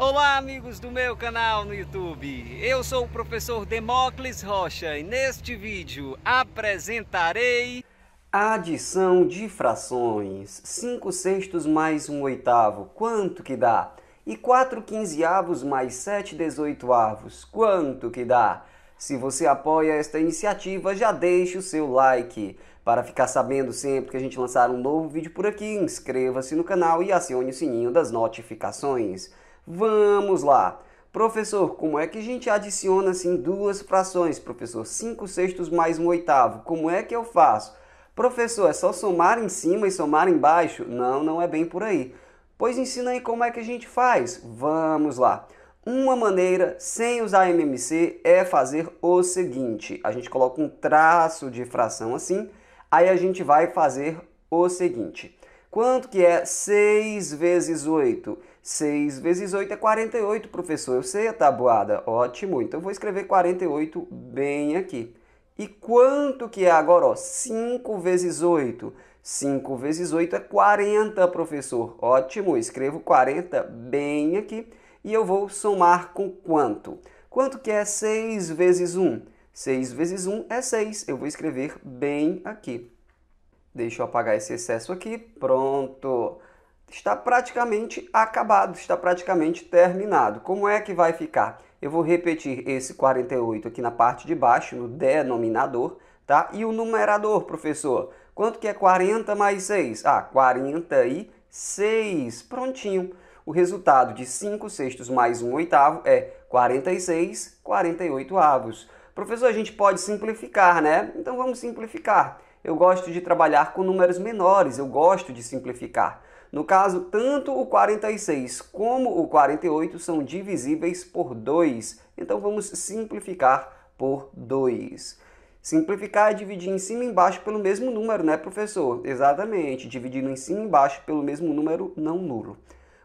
Olá amigos do meu canal no YouTube, eu sou o professor Demócles Rocha e neste vídeo apresentarei adição de frações 5 sextos mais 1 um oitavo, quanto que dá? E 4 quinzeavos mais 7 dezoitoavos, quanto que dá? Se você apoia esta iniciativa, já deixe o seu like. Para ficar sabendo sempre que a gente lançar um novo vídeo por aqui, inscreva-se no canal e acione o sininho das notificações. Vamos lá! Professor, como é que a gente adiciona assim duas frações? Professor, 5 sextos mais um oitavo, como é que eu faço? Professor, é só somar em cima e somar embaixo? Não, não é bem por aí. Pois ensina aí como é que a gente faz. Vamos lá. Uma maneira sem usar MMC é fazer o seguinte: a gente coloca um traço de fração assim, aí a gente vai fazer o seguinte. Quanto que é 6 vezes 8? 6 vezes 8 é 48, professor. Eu sei a tabuada. Ótimo. Então, eu vou escrever 48 bem aqui. E quanto que é agora? Ó, 5 vezes 8. 5 vezes 8 é 40, professor. Ótimo. Escrevo 40 bem aqui. E eu vou somar com quanto? Quanto que é 6 vezes 1? 6 vezes 1 é 6. Eu vou escrever bem aqui. Deixa eu apagar esse excesso aqui. Pronto está praticamente acabado, está praticamente terminado. Como é que vai ficar? Eu vou repetir esse 48 aqui na parte de baixo, no denominador, tá? E o numerador, professor? Quanto que é 40 mais 6? Ah, 46. Prontinho. O resultado de 5 sextos mais 1 oitavo é 46, 48 avos. Professor, a gente pode simplificar, né? Então vamos simplificar. Eu gosto de trabalhar com números menores, eu gosto de simplificar. No caso, tanto o 46 como o 48 são divisíveis por 2, então vamos simplificar por 2. Simplificar é dividir em cima e embaixo pelo mesmo número, né, professor? Exatamente, dividindo em cima e embaixo pelo mesmo número não nulo.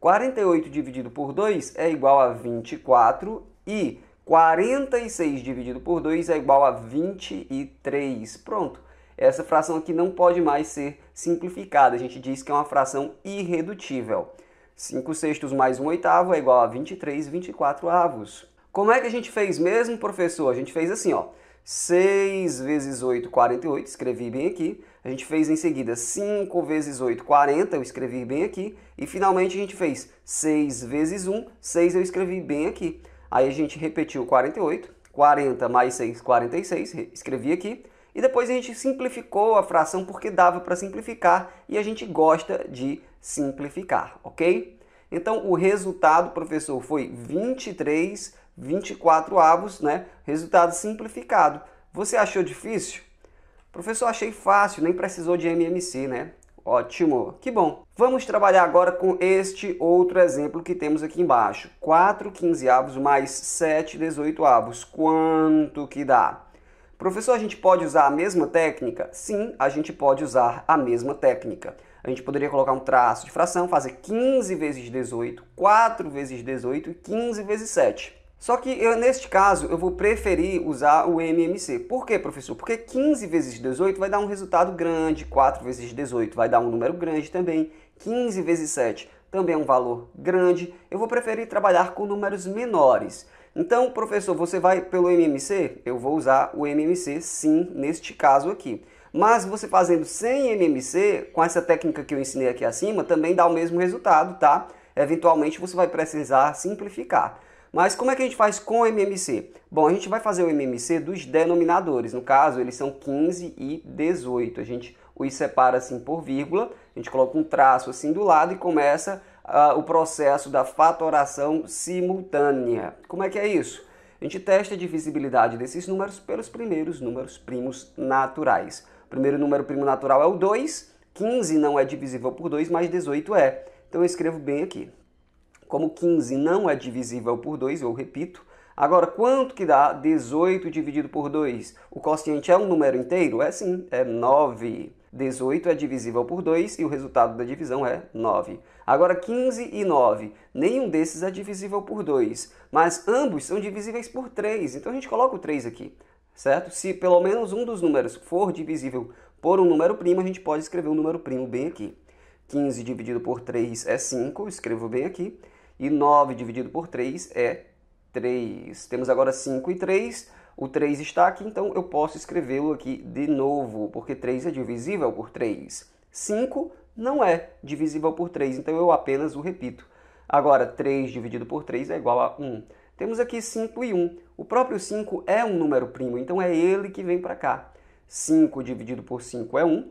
48 dividido por 2 é igual a 24 e 46 dividido por 2 é igual a 23. Pronto essa fração aqui não pode mais ser simplificada. A gente diz que é uma fração irredutível. 5 sextos mais 1 oitavo é igual a 23 24 avos. Como é que a gente fez mesmo, professor? A gente fez assim, ó. 6 vezes 8, 48, escrevi bem aqui. A gente fez em seguida 5 vezes 8, 40, eu escrevi bem aqui. E finalmente a gente fez 6 vezes 1, 6 eu escrevi bem aqui. Aí a gente repetiu 48, 40 mais 6, 46, escrevi aqui. E depois a gente simplificou a fração porque dava para simplificar e a gente gosta de simplificar, ok? Então o resultado, professor, foi 23, 24 avos, né? Resultado simplificado. Você achou difícil? Professor, achei fácil, nem precisou de MMC, né? Ótimo, que bom. Vamos trabalhar agora com este outro exemplo que temos aqui embaixo. 4 quinzeavos mais 7 avos. Quanto que dá? Professor, a gente pode usar a mesma técnica? Sim, a gente pode usar a mesma técnica. A gente poderia colocar um traço de fração, fazer 15 vezes 18, 4 vezes 18 e 15 vezes 7. Só que eu, neste caso eu vou preferir usar o MMC. Por quê, professor? Porque 15 vezes 18 vai dar um resultado grande, 4 vezes 18 vai dar um número grande também, 15 vezes 7 também é um valor grande. Eu vou preferir trabalhar com números menores. Então, professor, você vai pelo MMC? Eu vou usar o MMC sim, neste caso aqui. Mas você fazendo sem MMC, com essa técnica que eu ensinei aqui acima, também dá o mesmo resultado, tá? Eventualmente você vai precisar simplificar. Mas como é que a gente faz com o MMC? Bom, a gente vai fazer o MMC dos denominadores. No caso, eles são 15 e 18. A gente os separa assim por vírgula, a gente coloca um traço assim do lado e começa uh, o processo da fatoração simultânea. Como é que é isso? A gente testa a divisibilidade desses números pelos primeiros números primos naturais. O primeiro número primo natural é o 2, 15 não é divisível por 2, mas 18 é. Então eu escrevo bem aqui. Como 15 não é divisível por 2, eu repito, Agora, quanto que dá 18 dividido por 2? O quociente é um número inteiro? É sim, é 9. 18 é divisível por 2 e o resultado da divisão é 9. Agora, 15 e 9, nenhum desses é divisível por 2, mas ambos são divisíveis por 3, então a gente coloca o 3 aqui, certo? Se pelo menos um dos números for divisível por um número primo, a gente pode escrever um número primo bem aqui. 15 dividido por 3 é 5, escrevo bem aqui, e 9 dividido por 3 é 3. Temos agora 5 e 3, o 3 está aqui, então eu posso escrevê-lo aqui de novo, porque 3 é divisível por 3. 5 não é divisível por 3, então eu apenas o repito. Agora, 3 dividido por 3 é igual a 1. Temos aqui 5 e 1. O próprio 5 é um número primo, então é ele que vem para cá. 5 dividido por 5 é 1,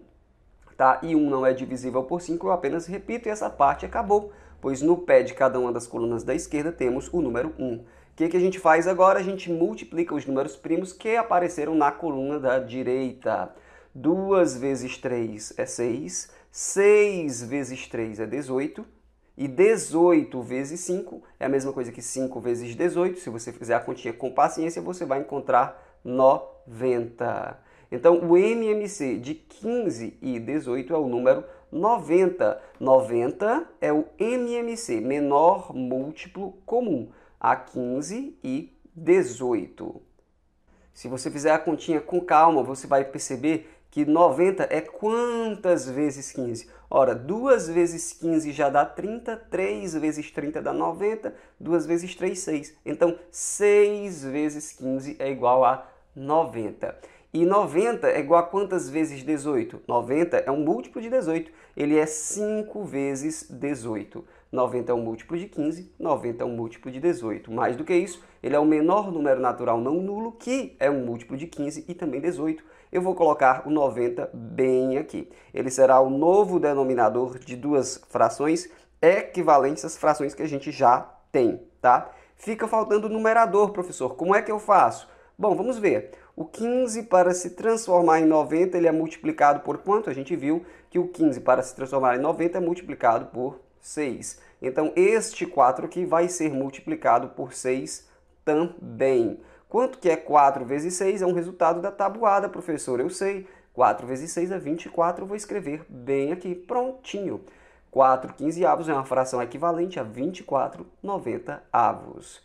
tá? e 1 não é divisível por 5, eu apenas repito e essa parte acabou, pois no pé de cada uma das colunas da esquerda temos o número 1. O que, que a gente faz agora? A gente multiplica os números primos que apareceram na coluna da direita. 2 vezes 3 é 6, 6 vezes 3 é 18, e 18 vezes 5 é a mesma coisa que 5 vezes 18. Se você fizer a continha com paciência, você vai encontrar 90. Então, o MMC de 15 e 18 é o número 90. 90 é o MMC, menor múltiplo comum a 15 e 18. Se você fizer a continha com calma, você vai perceber que 90 é quantas vezes 15? Ora, 2 vezes 15 já dá 30, 3 vezes 30 dá 90, 2 vezes 3, 6. Então, 6 vezes 15 é igual a 90. E 90 é igual a quantas vezes 18? 90 é um múltiplo de 18. Ele é 5 vezes 18. 90 é um múltiplo de 15, 90 é um múltiplo de 18. Mais do que isso, ele é o menor número natural não nulo, que é um múltiplo de 15 e também 18. Eu vou colocar o 90 bem aqui. Ele será o novo denominador de duas frações equivalentes às frações que a gente já tem, tá? Fica faltando o numerador, professor. Como é que eu faço? Bom, vamos ver. O 15 para se transformar em 90, ele é multiplicado por quanto? A gente viu que o 15 para se transformar em 90 é multiplicado por 6. Então, este 4 aqui vai ser multiplicado por 6 também. Quanto que é 4 vezes 6? É um resultado da tabuada, professor, eu sei. 4 vezes 6 é 24, vou escrever bem aqui, prontinho. 4 15 avos é uma fração equivalente a 24 90 avos.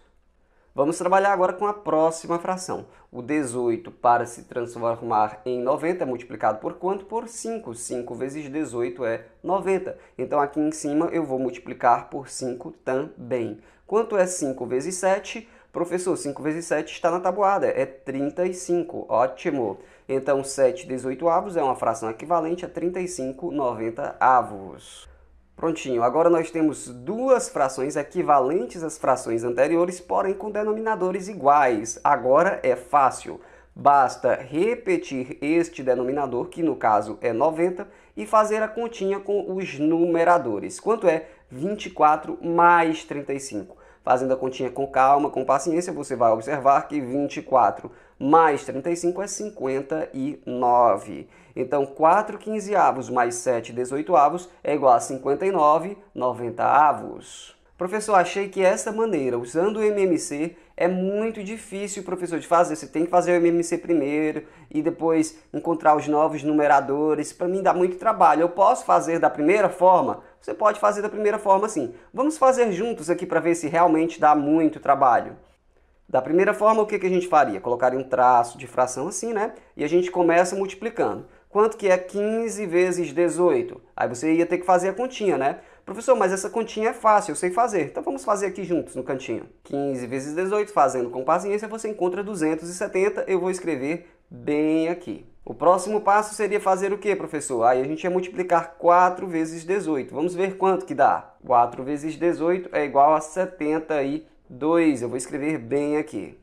Vamos trabalhar agora com a próxima fração. O 18 para se transformar em 90 é multiplicado por quanto? Por 5. 5 vezes 18 é 90. Então aqui em cima eu vou multiplicar por 5 também. Quanto é 5 vezes 7? Professor, 5 vezes 7 está na tabuada, é 35. Ótimo! Então 7 18 avos é uma fração equivalente a 35 90 avos. Prontinho, agora nós temos duas frações equivalentes às frações anteriores, porém com denominadores iguais. Agora é fácil, basta repetir este denominador, que no caso é 90, e fazer a continha com os numeradores. Quanto é 24 mais 35? Fazendo a continha com calma, com paciência, você vai observar que 24 mais 35 é 59. Então, 4 15 avos mais 7 18 avos é igual a 59 90 avos. Professor, achei que essa maneira, usando o MMC, é muito difícil, professor, de fazer. Você tem que fazer o MMC primeiro e depois encontrar os novos numeradores. Para mim dá muito trabalho. Eu posso fazer da primeira forma? Você pode fazer da primeira forma sim. Vamos fazer juntos aqui para ver se realmente dá muito trabalho. Da primeira forma, o que, que a gente faria? Colocaria um traço de fração assim, né? E a gente começa multiplicando. Quanto que é 15 vezes 18? Aí você ia ter que fazer a continha, né? Professor, mas essa continha é fácil, eu sei fazer. Então vamos fazer aqui juntos no cantinho. 15 vezes 18, fazendo com paciência, você encontra 270. Eu vou escrever bem aqui. O próximo passo seria fazer o que, professor? Aí a gente ia multiplicar 4 vezes 18. Vamos ver quanto que dá. 4 vezes 18 é igual a 72. Eu vou escrever bem aqui.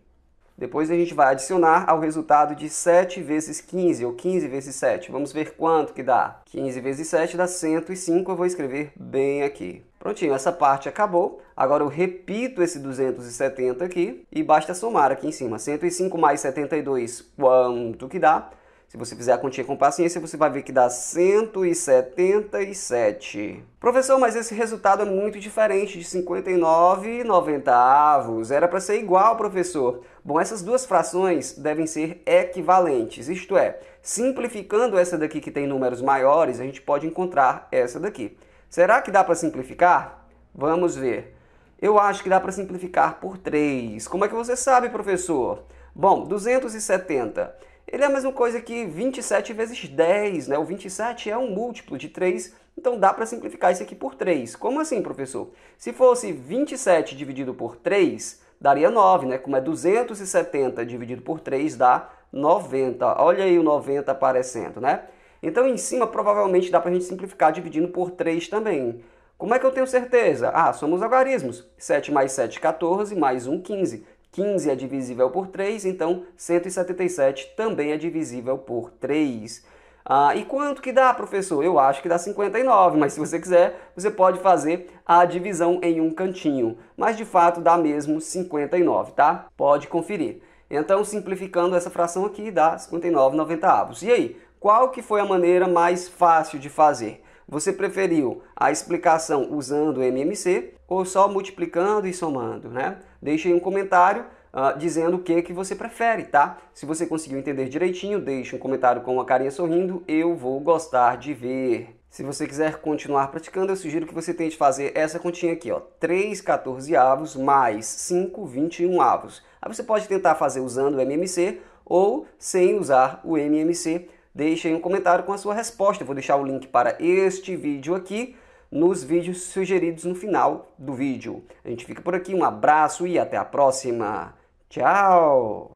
Depois a gente vai adicionar ao resultado de 7 vezes 15 ou 15 vezes 7. Vamos ver quanto que dá. 15 vezes 7 dá 105, eu vou escrever bem aqui. Prontinho, essa parte acabou. Agora eu repito esse 270 aqui e basta somar aqui em cima. 105 mais 72, quanto que dá? Se você fizer a continha com paciência, você vai ver que dá 177. Professor, mas esse resultado é muito diferente de 59 e 90 avos. Era para ser igual, professor. Bom, essas duas frações devem ser equivalentes, isto é, simplificando essa daqui que tem números maiores, a gente pode encontrar essa daqui. Será que dá para simplificar? Vamos ver. Eu acho que dá para simplificar por 3. Como é que você sabe, professor? Bom, 270 ele é a mesma coisa que 27 vezes 10, né? O 27 é um múltiplo de 3, então dá para simplificar isso aqui por 3. Como assim, professor? Se fosse 27 dividido por 3, daria 9, né? Como é 270 dividido por 3, dá 90. Olha aí o 90 aparecendo, né? Então, em cima, provavelmente dá para a gente simplificar dividindo por 3 também. Como é que eu tenho certeza? Ah, somos algarismos. 7 mais 7, 14, mais 1, 15. 15 é divisível por 3, então 177 também é divisível por 3. Ah, e quanto que dá, professor? Eu acho que dá 59, mas se você quiser, você pode fazer a divisão em um cantinho. Mas de fato dá mesmo 59, tá? Pode conferir. Então, simplificando essa fração aqui, dá 59,90 avos. E aí, qual que foi a maneira mais fácil de fazer? Você preferiu a explicação usando o MMC ou só multiplicando e somando, né? deixe aí um comentário uh, dizendo o que, que você prefere, tá? Se você conseguiu entender direitinho, deixe um comentário com uma carinha sorrindo, eu vou gostar de ver. Se você quiser continuar praticando, eu sugiro que você tente fazer essa continha aqui, ó. 3 14 avos mais 5 21 avos. Aí você pode tentar fazer usando o MMC ou sem usar o MMC. Deixe aí um comentário com a sua resposta. Eu vou deixar o link para este vídeo aqui nos vídeos sugeridos no final do vídeo. A gente fica por aqui, um abraço e até a próxima. Tchau!